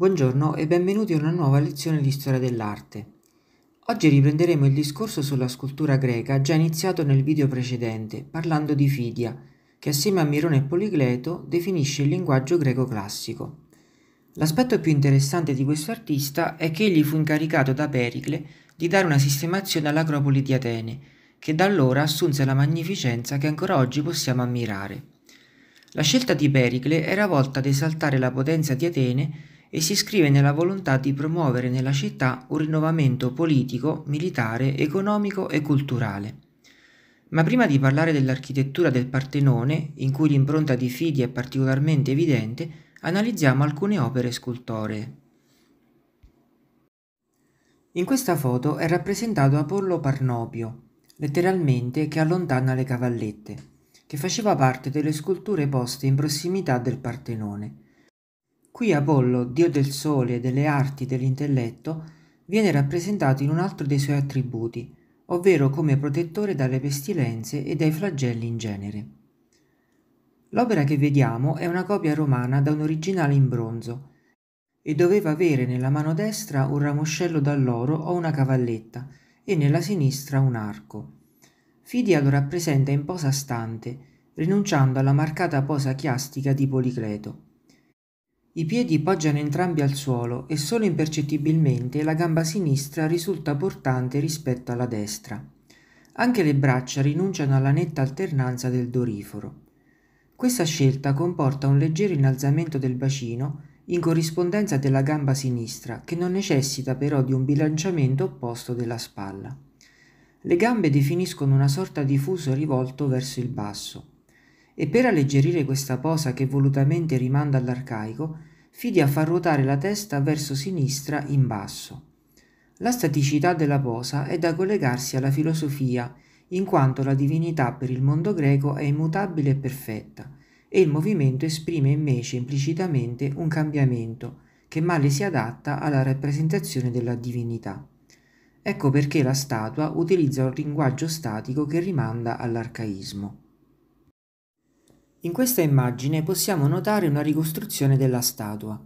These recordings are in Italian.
Buongiorno e benvenuti a una nuova lezione di storia dell'arte. Oggi riprenderemo il discorso sulla scultura greca già iniziato nel video precedente, parlando di Fidia, che assieme a Mirone e Policleto definisce il linguaggio greco classico. L'aspetto più interessante di questo artista è che egli fu incaricato da Pericle di dare una sistemazione all'Acropoli di Atene, che da allora assunse la magnificenza che ancora oggi possiamo ammirare. La scelta di Pericle era volta ad esaltare la potenza di Atene e si iscrive nella volontà di promuovere nella città un rinnovamento politico, militare, economico e culturale. Ma prima di parlare dell'architettura del Partenone, in cui l'impronta di Fidi è particolarmente evidente, analizziamo alcune opere scultoree. In questa foto è rappresentato Apollo Parnopio, letteralmente che allontana le cavallette, che faceva parte delle sculture poste in prossimità del Partenone Qui Apollo, dio del sole, delle arti, dell'intelletto, viene rappresentato in un altro dei suoi attributi, ovvero come protettore dalle pestilenze e dai flagelli in genere. L'opera che vediamo è una copia romana da un originale in bronzo e doveva avere nella mano destra un ramoscello d'alloro o una cavalletta e nella sinistra un arco. Fidia lo rappresenta in posa stante, rinunciando alla marcata posa chiastica di Policleto. I piedi poggiano entrambi al suolo e solo impercettibilmente la gamba sinistra risulta portante rispetto alla destra. Anche le braccia rinunciano alla netta alternanza del doriforo. Questa scelta comporta un leggero innalzamento del bacino in corrispondenza della gamba sinistra, che non necessita però di un bilanciamento opposto della spalla. Le gambe definiscono una sorta di fuso rivolto verso il basso e per alleggerire questa posa che volutamente rimanda all'arcaico, Fidia fa ruotare la testa verso sinistra in basso. La staticità della posa è da collegarsi alla filosofia, in quanto la divinità per il mondo greco è immutabile e perfetta, e il movimento esprime invece implicitamente un cambiamento che male si adatta alla rappresentazione della divinità. Ecco perché la statua utilizza un linguaggio statico che rimanda all'arcaismo. In questa immagine possiamo notare una ricostruzione della statua.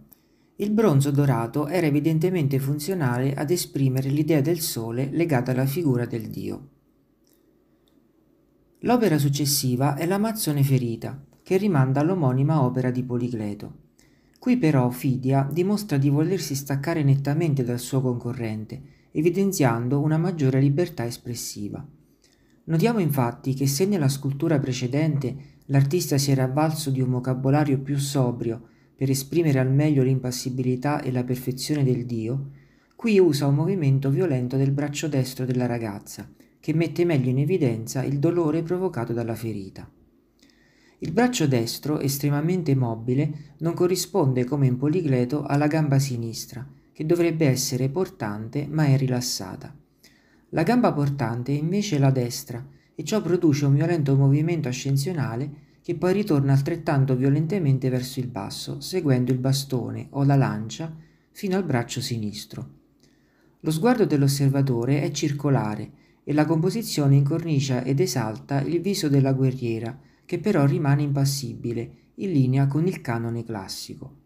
Il bronzo dorato era evidentemente funzionale ad esprimere l'idea del sole legata alla figura del dio. L'opera successiva è l'Amazzone ferita, che rimanda all'omonima opera di Policleto. Qui però Fidia dimostra di volersi staccare nettamente dal suo concorrente, evidenziando una maggiore libertà espressiva. Notiamo infatti che se nella scultura precedente L'artista si era avvalso di un vocabolario più sobrio per esprimere al meglio l'impassibilità e la perfezione del dio, qui usa un movimento violento del braccio destro della ragazza, che mette meglio in evidenza il dolore provocato dalla ferita. Il braccio destro, estremamente mobile, non corrisponde come in Poligleto alla gamba sinistra, che dovrebbe essere portante ma è rilassata. La gamba portante è invece la destra, e ciò produce un violento movimento ascensionale che poi ritorna altrettanto violentemente verso il basso, seguendo il bastone o la lancia fino al braccio sinistro. Lo sguardo dell'osservatore è circolare e la composizione incornicia ed esalta il viso della guerriera, che però rimane impassibile, in linea con il canone classico.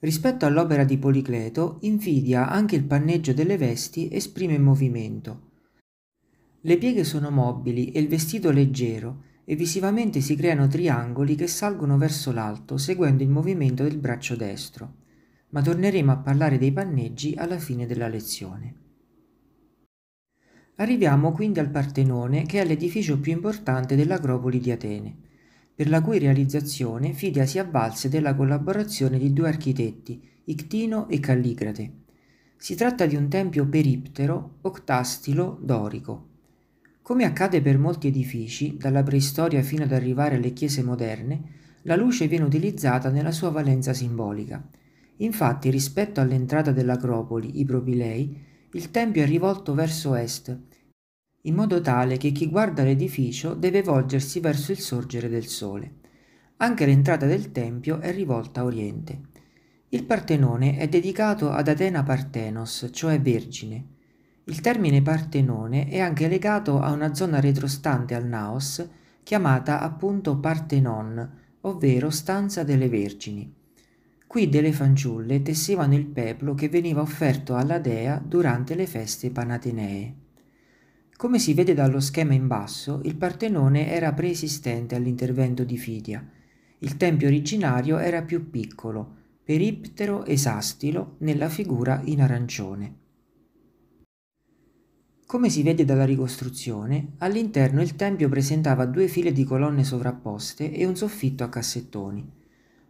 Rispetto all'opera di Policleto, invidia anche il panneggio delle vesti esprime movimento, le pieghe sono mobili e il vestito leggero e visivamente si creano triangoli che salgono verso l'alto seguendo il movimento del braccio destro. Ma torneremo a parlare dei panneggi alla fine della lezione. Arriviamo quindi al Partenone, che è l'edificio più importante dell'Acropoli di Atene, per la cui realizzazione Fidia si avvalse della collaborazione di due architetti, Ictino e Calligrate. Si tratta di un tempio periptero, octastilo, dorico, come accade per molti edifici, dalla preistoria fino ad arrivare alle chiese moderne, la luce viene utilizzata nella sua valenza simbolica. Infatti, rispetto all'entrata dell'Acropoli, i Propilei, il tempio è rivolto verso est, in modo tale che chi guarda l'edificio deve volgersi verso il sorgere del sole. Anche l'entrata del tempio è rivolta a oriente. Il Partenone è dedicato ad Atena Partenos, cioè Vergine, il termine Partenone è anche legato a una zona retrostante al Naos chiamata appunto Partenon, ovvero stanza delle Vergini. Qui delle fanciulle tessevano il peplo che veniva offerto alla dea durante le feste panatenee. Come si vede dallo schema in basso, il Partenone era preesistente all'intervento di Fidia. Il tempio originario era più piccolo, periptero esastilo nella figura in arancione. Come si vede dalla ricostruzione, all'interno il tempio presentava due file di colonne sovrapposte e un soffitto a cassettoni.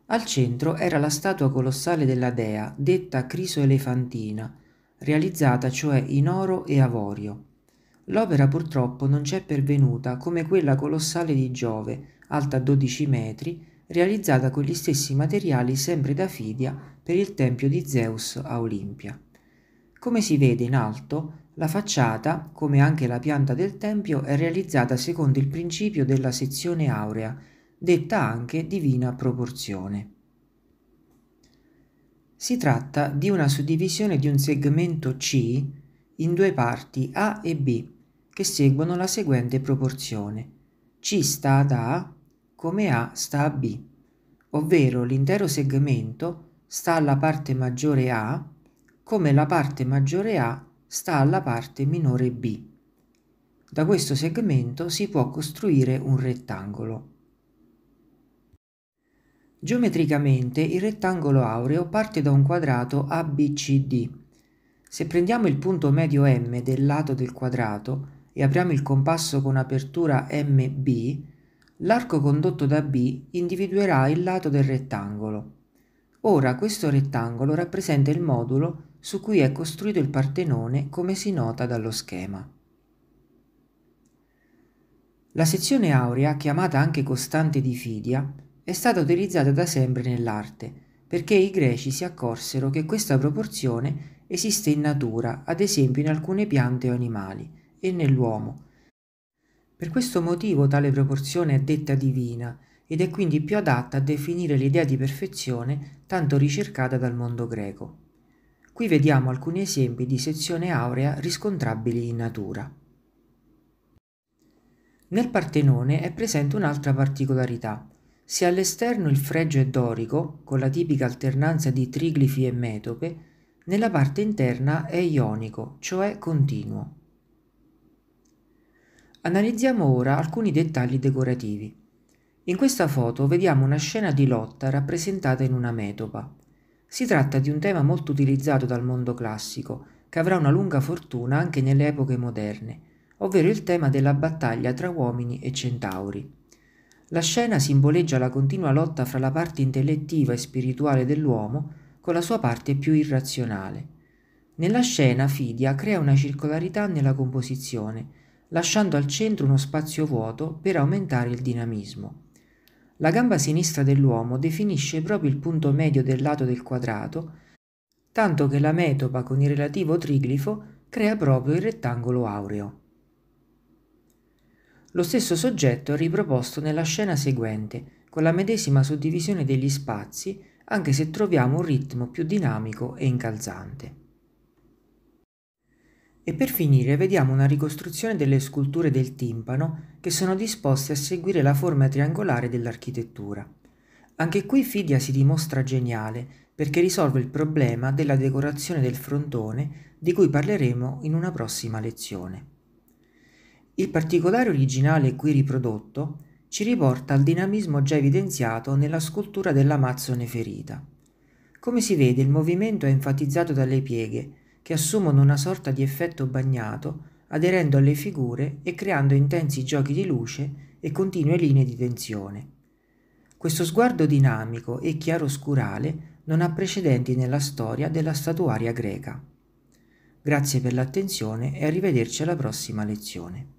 Al centro era la statua colossale della dea, detta Crisoelefantina, realizzata cioè in oro e avorio. L'opera purtroppo non c'è pervenuta come quella colossale di Giove, alta 12 metri, realizzata con gli stessi materiali sempre da Fidia per il tempio di Zeus a Olimpia. Come si vede in alto, la facciata, come anche la pianta del tempio, è realizzata secondo il principio della sezione aurea, detta anche divina proporzione. Si tratta di una suddivisione di un segmento C in due parti A e B, che seguono la seguente proporzione. C sta ad A come A sta a B, ovvero l'intero segmento sta alla parte maggiore A come la parte maggiore A sta alla parte minore B. Da questo segmento si può costruire un rettangolo. Geometricamente il rettangolo aureo parte da un quadrato ABCD. Se prendiamo il punto medio M del lato del quadrato e apriamo il compasso con apertura MB, l'arco condotto da B individuerà il lato del rettangolo. Ora questo rettangolo rappresenta il modulo su cui è costruito il Partenone come si nota dallo schema. La sezione aurea, chiamata anche costante di Fidia, è stata utilizzata da sempre nell'arte, perché i greci si accorsero che questa proporzione esiste in natura, ad esempio in alcune piante o animali, e nell'uomo. Per questo motivo tale proporzione è detta divina, ed è quindi più adatta a definire l'idea di perfezione tanto ricercata dal mondo greco. Qui vediamo alcuni esempi di sezione aurea riscontrabili in natura. Nel Partenone è presente un'altra particolarità. Se all'esterno il fregio è dorico, con la tipica alternanza di triglifi e metope, nella parte interna è ionico, cioè continuo. Analizziamo ora alcuni dettagli decorativi. In questa foto vediamo una scena di lotta rappresentata in una metopa. Si tratta di un tema molto utilizzato dal mondo classico, che avrà una lunga fortuna anche nelle epoche moderne, ovvero il tema della battaglia tra uomini e centauri. La scena simboleggia la continua lotta fra la parte intellettiva e spirituale dell'uomo con la sua parte più irrazionale. Nella scena Fidia crea una circolarità nella composizione, lasciando al centro uno spazio vuoto per aumentare il dinamismo. La gamba sinistra dell'uomo definisce proprio il punto medio del lato del quadrato, tanto che la metopa con il relativo triglifo crea proprio il rettangolo aureo. Lo stesso soggetto è riproposto nella scena seguente, con la medesima suddivisione degli spazi, anche se troviamo un ritmo più dinamico e incalzante. E per finire vediamo una ricostruzione delle sculture del timpano che sono disposte a seguire la forma triangolare dell'architettura. Anche qui Fidia si dimostra geniale perché risolve il problema della decorazione del frontone di cui parleremo in una prossima lezione. Il particolare originale qui riprodotto ci riporta al dinamismo già evidenziato nella scultura dell'Amazzone ferita. Come si vede il movimento è enfatizzato dalle pieghe che assumono una sorta di effetto bagnato aderendo alle figure e creando intensi giochi di luce e continue linee di tensione. Questo sguardo dinamico e chiaroscurale non ha precedenti nella storia della statuaria greca. Grazie per l'attenzione e arrivederci alla prossima lezione.